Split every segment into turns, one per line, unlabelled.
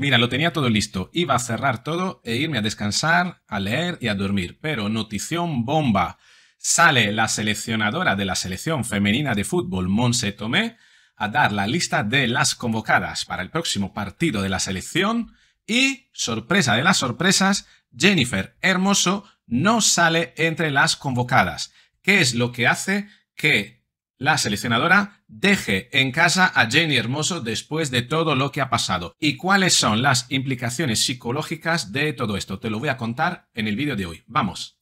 Mira, lo tenía todo listo. Iba a cerrar todo e irme a descansar, a leer y a dormir. Pero notición bomba. Sale la seleccionadora de la selección femenina de fútbol, Monse Tomé, a dar la lista de las convocadas para el próximo partido de la selección y, sorpresa de las sorpresas, Jennifer Hermoso no sale entre las convocadas. ¿Qué es lo que hace que la seleccionadora deje en casa a Jenny Hermoso después de todo lo que ha pasado. ¿Y cuáles son las implicaciones psicológicas de todo esto? Te lo voy a contar en el vídeo de hoy. Vamos.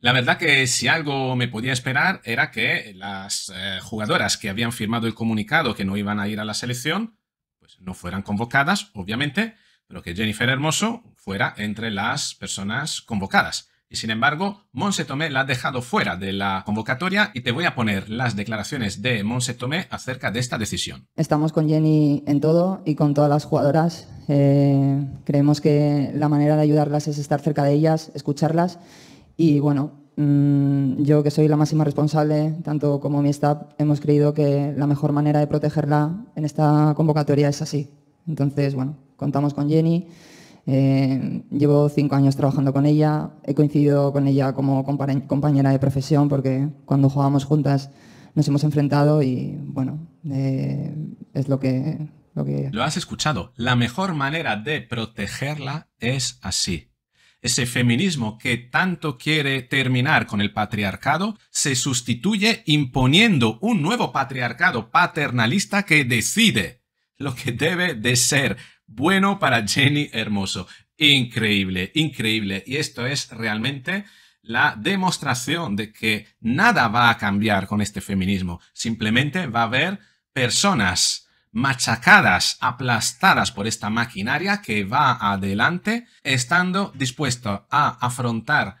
La verdad que si algo me podía esperar era que las eh, jugadoras que habían firmado el comunicado que no iban a ir a la selección, pues no fueran convocadas, obviamente, pero que Jennifer Hermoso, fuera entre las personas convocadas. Y sin embargo, Monse Tomé la ha dejado fuera de la convocatoria y te voy a poner las declaraciones de Monse Tomé acerca de esta decisión. Estamos con Jenny en todo y con todas las jugadoras. Eh, creemos que la manera de ayudarlas es estar cerca de ellas, escucharlas y bueno, mm, yo que soy la máxima responsable, tanto como mi staff, hemos creído que la mejor manera de protegerla en esta convocatoria es así. Entonces, bueno, contamos con Jenny eh, llevo cinco años trabajando con ella, he coincidido con ella como compañera de profesión porque cuando jugábamos juntas nos hemos enfrentado y bueno, eh, es lo que, lo que... Lo has escuchado, la mejor manera de protegerla es así. Ese feminismo que tanto quiere terminar con el patriarcado se sustituye imponiendo un nuevo patriarcado paternalista que decide lo que debe de ser bueno para Jenny Hermoso. Increíble, increíble. Y esto es realmente la demostración de que nada va a cambiar con este feminismo. Simplemente va a haber personas machacadas, aplastadas por esta maquinaria que va adelante, estando dispuesto a afrontar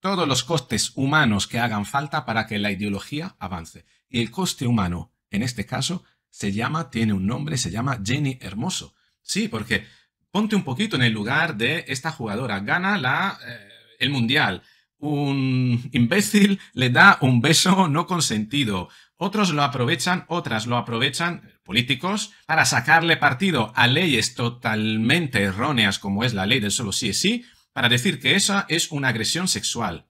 todos los costes humanos que hagan falta para que la ideología avance. Y el coste humano, en este caso, se llama, tiene un nombre, se llama Jenny Hermoso. Sí, porque ponte un poquito en el lugar de esta jugadora. Gana la, eh, el mundial. Un imbécil le da un beso no consentido. Otros lo aprovechan, otras lo aprovechan, políticos, para sacarle partido a leyes totalmente erróneas como es la ley del solo sí es sí, para decir que esa es una agresión sexual.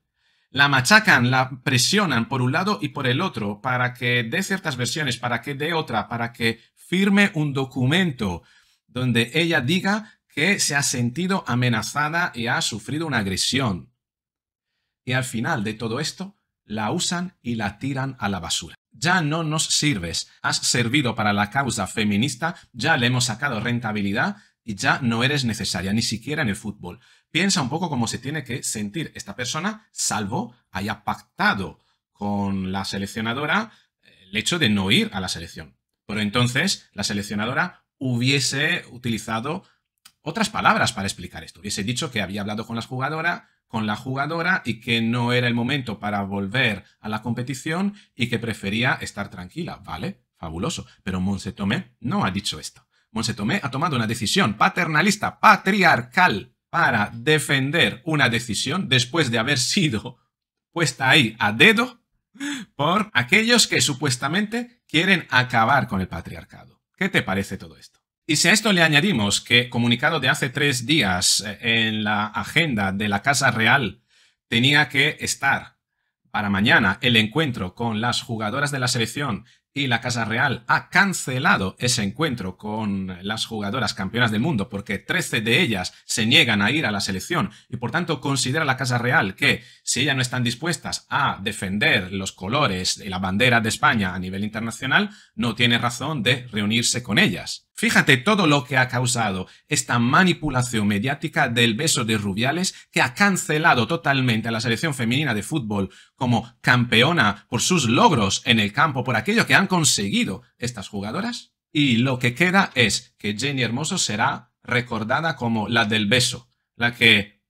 La machacan, la presionan por un lado y por el otro, para que dé ciertas versiones, para que dé otra, para que firme un documento donde ella diga que se ha sentido amenazada y ha sufrido una agresión. Y al final de todo esto, la usan y la tiran a la basura. Ya no nos sirves, has servido para la causa feminista, ya le hemos sacado rentabilidad y ya no eres necesaria, ni siquiera en el fútbol. Piensa un poco cómo se tiene que sentir esta persona, salvo haya pactado con la seleccionadora eh, el hecho de no ir a la selección. Pero entonces la seleccionadora hubiese utilizado otras palabras para explicar esto. Hubiese dicho que había hablado con la jugadora, con la jugadora y que no era el momento para volver a la competición y que prefería estar tranquila, ¿vale? Fabuloso. Pero Tomé no ha dicho esto. Tomé ha tomado una decisión paternalista, patriarcal, para defender una decisión después de haber sido puesta ahí a dedo por aquellos que supuestamente quieren acabar con el patriarcado. ¿Qué te parece todo esto? Y si a esto le añadimos que comunicado de hace tres días eh, en la agenda de la Casa Real tenía que estar para mañana el encuentro con las jugadoras de la selección y la Casa Real ha cancelado ese encuentro con las jugadoras campeonas del mundo porque 13 de ellas se niegan a ir a la selección y por tanto considera la Casa Real que si ellas no están dispuestas a defender los colores y la bandera de España a nivel internacional, no tiene razón de reunirse con ellas. Fíjate todo lo que ha causado esta manipulación mediática del beso de Rubiales que ha cancelado totalmente a la selección femenina de fútbol como campeona por sus logros en el campo, por aquello que han conseguido estas jugadoras. Y lo que queda es que Jenny Hermoso será recordada como la del beso, la que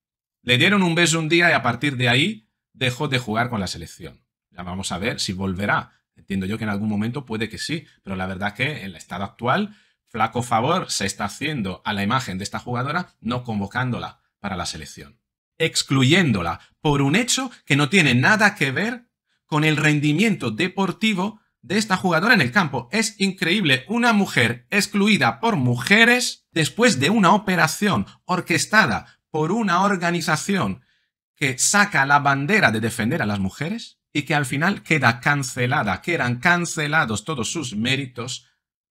le dieron un beso un día y a partir de ahí dejó de jugar con la selección. Ya vamos a ver si volverá. Entiendo yo que en algún momento puede que sí, pero la verdad que en el estado actual flaco favor se está haciendo a la imagen de esta jugadora no convocándola para la selección, excluyéndola por un hecho que no tiene nada que ver con el rendimiento deportivo de esta jugadora en el campo. Es increíble, una mujer excluida por mujeres después de una operación orquestada por una organización que saca la bandera de defender a las mujeres y que al final queda cancelada, quedan cancelados todos sus méritos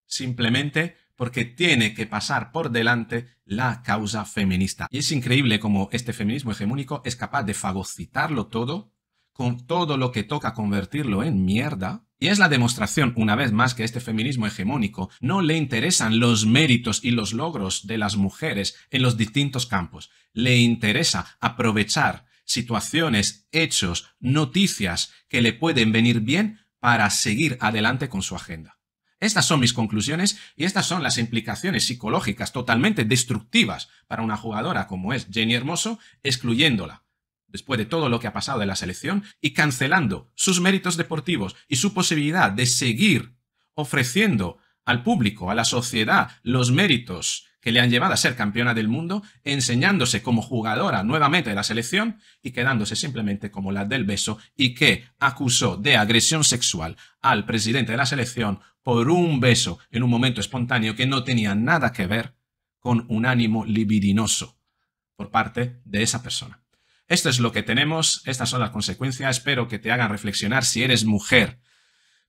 simplemente porque tiene que pasar por delante la causa feminista. Y es increíble cómo este feminismo hegemónico es capaz de fagocitarlo todo, con todo lo que toca convertirlo en mierda. Y es la demostración, una vez más, que este feminismo hegemónico no le interesan los méritos y los logros de las mujeres en los distintos campos. Le interesa aprovechar situaciones, hechos, noticias que le pueden venir bien para seguir adelante con su agenda. Estas son mis conclusiones y estas son las implicaciones psicológicas totalmente destructivas para una jugadora como es Jenny Hermoso, excluyéndola después de todo lo que ha pasado de la selección y cancelando sus méritos deportivos y su posibilidad de seguir ofreciendo al público, a la sociedad, los méritos que le han llevado a ser campeona del mundo, enseñándose como jugadora nuevamente de la selección y quedándose simplemente como la del beso y que acusó de agresión sexual al presidente de la selección por un beso en un momento espontáneo que no tenía nada que ver con un ánimo libidinoso por parte de esa persona. Esto es lo que tenemos, estas son las consecuencias, espero que te hagan reflexionar si eres mujer.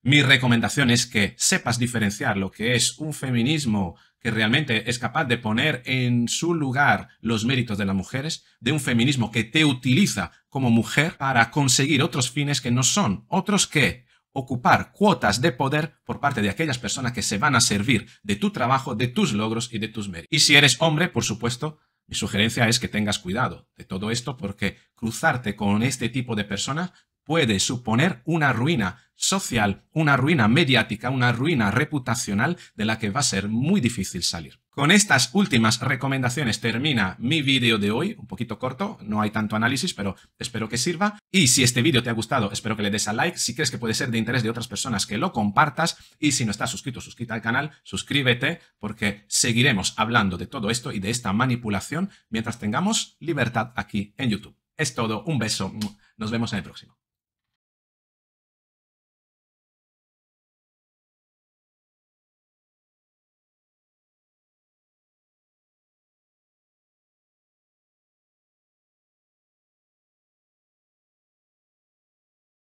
Mi recomendación es que sepas diferenciar lo que es un feminismo que realmente es capaz de poner en su lugar los méritos de las mujeres, de un feminismo que te utiliza como mujer para conseguir otros fines que no son otros que ocupar cuotas de poder por parte de aquellas personas que se van a servir de tu trabajo, de tus logros y de tus méritos. Y si eres hombre, por supuesto, mi sugerencia es que tengas cuidado de todo esto porque cruzarte con este tipo de personas puede suponer una ruina social, una ruina mediática, una ruina reputacional de la que va a ser muy difícil salir. Con estas últimas recomendaciones termina mi vídeo de hoy, un poquito corto, no hay tanto análisis, pero espero que sirva. Y si este vídeo te ha gustado, espero que le des a like, si crees que puede ser de interés de otras personas, que lo compartas, y si no estás suscrito, suscríbete al canal, suscríbete, porque seguiremos hablando de todo esto y de esta manipulación mientras tengamos libertad aquí en YouTube. Es todo, un beso, nos vemos en el próximo.